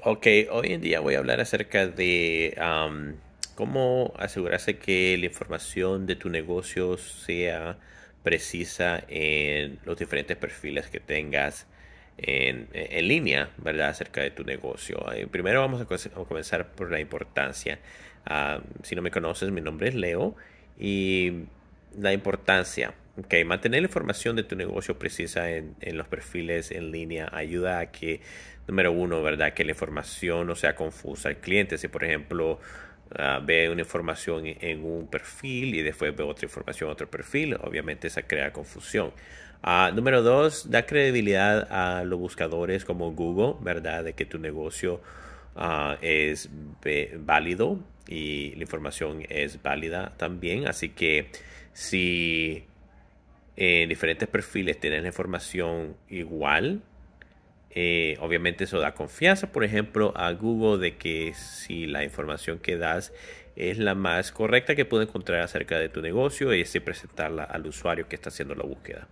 Ok, hoy en día voy a hablar acerca de cómo asegurarse que la información de tu negocio sea precisa en los diferentes perfiles que tengas en, línea, ¿verdad? Acerca de tu negocio. Eh, primero vamos a, comenzar por la importancia. Ah, si no me conoces, mi nombre es Leo y la importancia. Okay, mantener la información de tu negocio precisa en, los perfiles en línea ayuda a que, número uno, ¿verdad? Que la información no sea confusa al cliente. Si, por ejemplo, ah, ve una información en un perfil y después ve otra información en otro perfil, obviamente esa crea confusión. Ah, número dos, da credibilidad a los buscadores como Google, ¿verdad? De que tu negocio Ah, es válido y la información es válida también. Así que si en eh, diferentes perfiles tienen la información igual, eh, obviamente eso da confianza, por ejemplo, a Google de que si la información que das es la más correcta que puedo encontrar acerca de tu negocio y presentarla al usuario que está haciendo la búsqueda.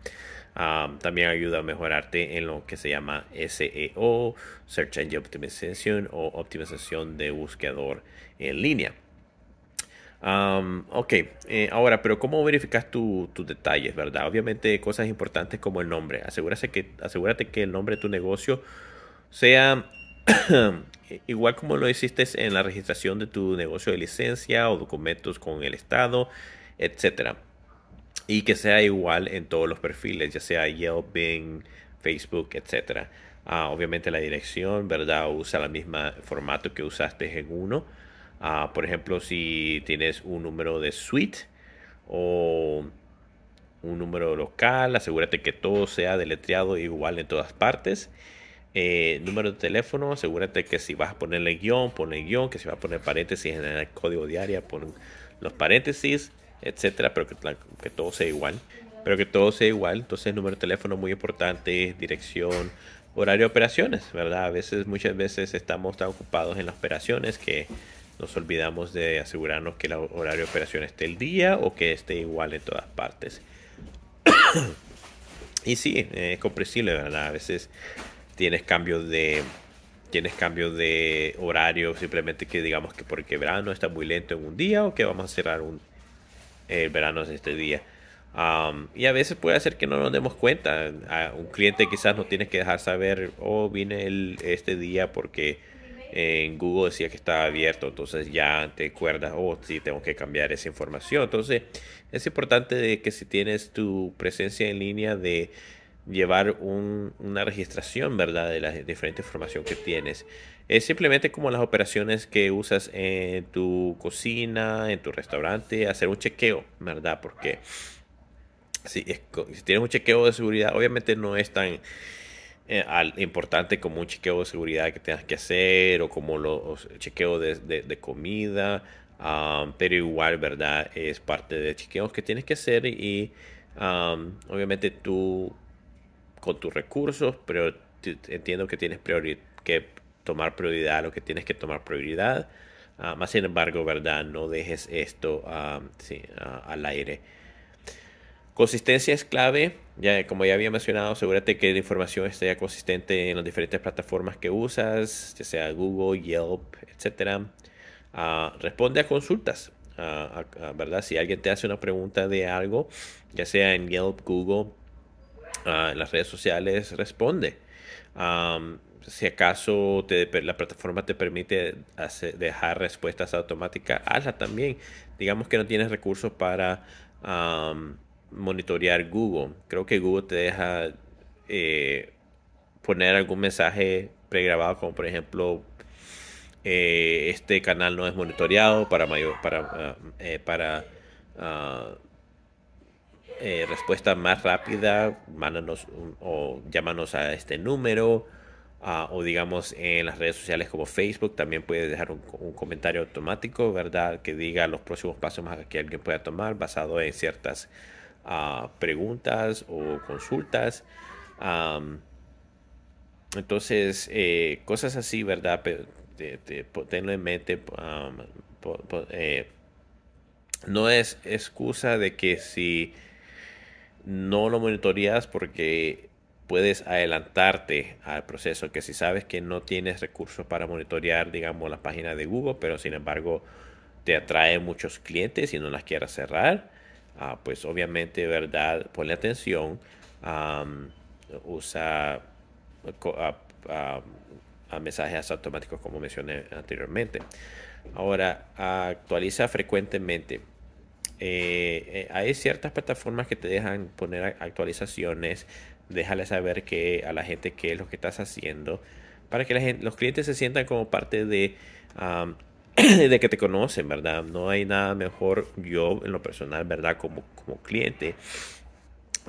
también ayuda a mejorarte en lo que se llama SEO, Search Engine Optimization o optimización de buscador en línea. ok, eh, ahora, pero ¿cómo verificas tus detalles, verdad? Obviamente cosas importantes como el nombre. Asegúrate que, asegúrate que el nombre de tu negocio sea igual como lo hiciste en la registración de tu negocio de licencia o documentos con el Estado, etcétera, Y que sea igual en todos los perfiles, ya sea Yelp, Bing, Facebook, etcétera. Ah, obviamente la dirección, ¿verdad? Usa el mismo formato que usaste en uno. Ah, por ejemplo, si tienes un número de suite o un número local, asegúrate que todo sea deletreado igual en todas partes. Eh, número de teléfono, asegúrate que si vas a ponerle guión, ponle guión, que si vas a poner paréntesis en el código diario, pon los paréntesis, etcétera, pero que, que todo sea igual. Pero que todo sea igual, entonces número de teléfono muy importante, dirección, horario de operaciones, ¿verdad? A veces, muchas veces estamos tan ocupados en las operaciones que nos olvidamos de asegurarnos que el horario de operación esté el día o que esté igual en todas partes. y sí, es comprensible, ¿verdad? A veces tienes cambios de tienes cambios de horario, simplemente que digamos que porque verano está muy lento en un día o que vamos a cerrar un, el verano este día. y a veces puede ser que no nos demos cuenta. un cliente quizás no tienes que dejar saber, oh, vine el, este día porque eh, en Google decía que estaba abierto, entonces ya te acuerdas, oh, sí, tengo que cambiar esa información. Entonces es importante que si tienes tu presencia en línea de llevar una registración, ¿verdad? De la diferente información que tienes. Es simplemente como las operaciones que usas en tu cocina, en tu restaurante, hacer un chequeo, ¿verdad? Porque si, tienes un chequeo de seguridad, obviamente no es tan eh, importante como un chequeo de seguridad que tengas que hacer o como los chequeos de, comida. pero igual, ¿verdad? Es parte de chequeos que tienes que hacer y obviamente tú con tus recursos, pero entiendo que tienes que tomar prioridad lo que tienes que tomar prioridad. Ah, más sin embargo, ¿verdad? No dejes esto ah, ah, al aire. Consistencia es clave. Ya, como ya había mencionado, asegúrate que la información esté consistente en las diferentes plataformas que usas, ya sea Google, Yelp, etc. responde a consultas. ¿Verdad? Si alguien te hace una pregunta de algo, ya sea en Yelp, Google, en las redes sociales responde. si acaso la plataforma te permite dejar respuestas automáticas, hazla también. Digamos que no tienes recursos para monitorear Google. Creo que Google te deja eh, poner algún mensaje pregrabado, como por ejemplo, eh, este canal no es monitoreado para mayor, para, ah, eh, para ah, eh, respuesta más rápida, mándanos o llámanos a este número. o digamos en las redes sociales como Facebook, también puedes dejar un, comentario automático, ¿verdad? Que diga los próximos pasos más que alguien pueda tomar basado en ciertas ah, preguntas o consultas. entonces, eh, cosas así, ¿verdad? Te, te, tenlo en mente. Eh, no es excusa de que si no lo monitoreas porque puedes adelantarte al proceso, que si sabes que no tienes recursos para monitorear, digamos, la página de Google, pero sin embargo te atrae muchos clientes y no las quieras cerrar, ah, pues obviamente, ¿verdad? Ponle atención, usa a mensajes automáticos como mencioné anteriormente. Ahora, actualiza frecuentemente. Eh, eh, hay ciertas plataformas que te dejan poner actualizaciones, déjale saber que a la gente qué es lo que estás haciendo, para que los clientes se sientan como parte de, de que te conocen, ¿verdad? No hay nada mejor yo en lo personal, ¿verdad? Como, como cliente,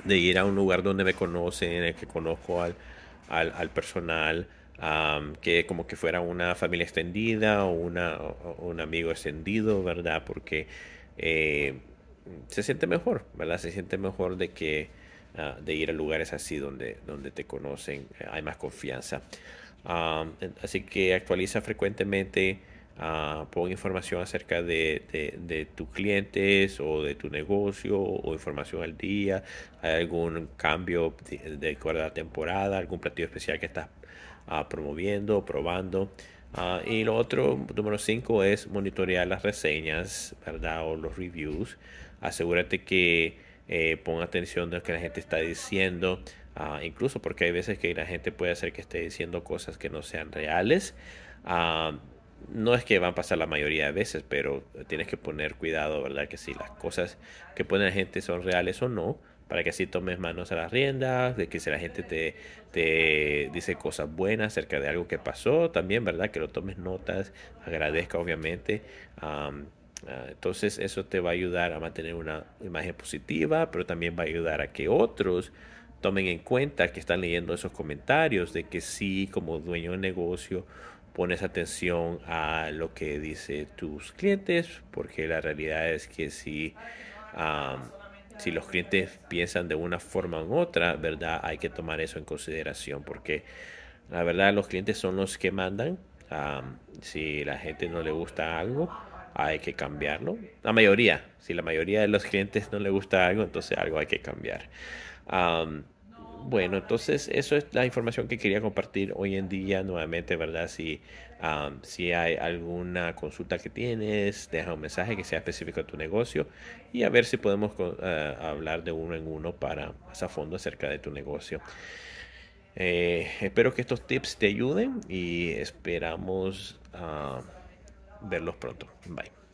de ir a un lugar donde me conocen, en el que conozco al, al, personal. que como que fuera una familia extendida o, una, un amigo extendido, ¿verdad? Porque eh, se siente mejor, ¿verdad? Se siente mejor de que ah, de ir a lugares así donde, donde te conocen, eh, hay más confianza. Ah, así que actualiza frecuentemente, ah, pon información acerca de, tus clientes o de tu negocio o información al día. ¿Hay algún cambio de, de la temporada? ¿Algún platillo especial que estás promoviendo o probando? Ah, y lo otro, número 5, es monitorear las reseñas, ¿verdad? O los reviews. Asegúrate que eh, ponga atención de lo que la gente está diciendo, ah, incluso porque hay veces que la gente puede hacer que esté diciendo cosas que no sean reales. Ah, no es que van a pasar la mayoría de veces, pero tienes que poner cuidado, ¿verdad? Que si las cosas que pone la gente son reales o no, para que así tomes manos a las riendas, de que si la gente te, dice cosas buenas acerca de algo que pasó, también, ¿verdad? Que lo tomes notas, agradezca obviamente. Ah, entonces eso te va a ayudar a mantener una imagen positiva, pero también va a ayudar a que otros tomen en cuenta que están leyendo esos comentarios, de que sí, como dueño de negocio, pones atención a lo que dice tus clientes, porque la realidad es que si si los clientes piensan de una forma u otra, ¿verdad? Hay que tomar eso en consideración porque la verdad los clientes son los que mandan. si la gente no le gusta algo, hay que cambiarlo. La mayoría, si la mayoría de los clientes no le gusta algo, entonces algo hay que cambiar. Bueno, entonces eso es la información que quería compartir hoy en día. Nuevamente, ¿verdad? Si, si hay alguna consulta que tienes, deja un mensaje que sea específico a tu negocio y a ver si podemos eh, hablar de uno en uno para más a fondo acerca de tu negocio. Eh, espero que estos tips te ayuden y esperamos ah, verlos pronto. Bye.